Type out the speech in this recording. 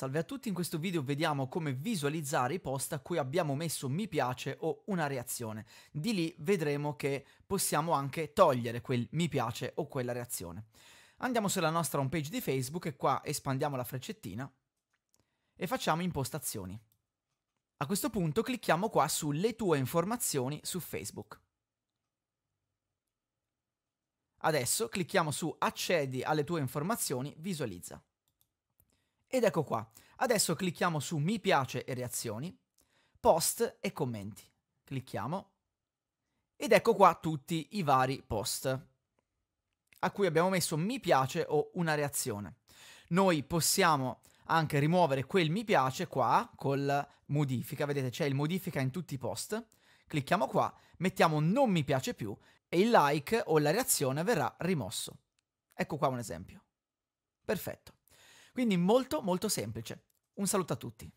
Salve a tutti, in questo video vediamo come visualizzare i post a cui abbiamo messo mi piace o una reazione. Di lì vedremo che possiamo anche togliere quel mi piace o quella reazione. Andiamo sulla nostra home page di Facebook e qua espandiamo la freccettina e facciamo impostazioni. A questo punto clicchiamo qua sulle tue informazioni su Facebook. Adesso clicchiamo su accedi alle tue informazioni, visualizza. Ed ecco qua. Adesso clicchiamo su mi piace e reazioni, post e commenti. Clicchiamo. Ed ecco qua tutti i vari post a cui abbiamo messo mi piace o una reazione. Noi possiamo anche rimuovere quel mi piace qua col modifica, vedete c'è il modifica in tutti i post, clicchiamo qua, mettiamo non mi piace più e il like o la reazione verrà rimosso. Ecco qua un esempio. Perfetto. Quindi molto molto semplice. Un saluto a tutti.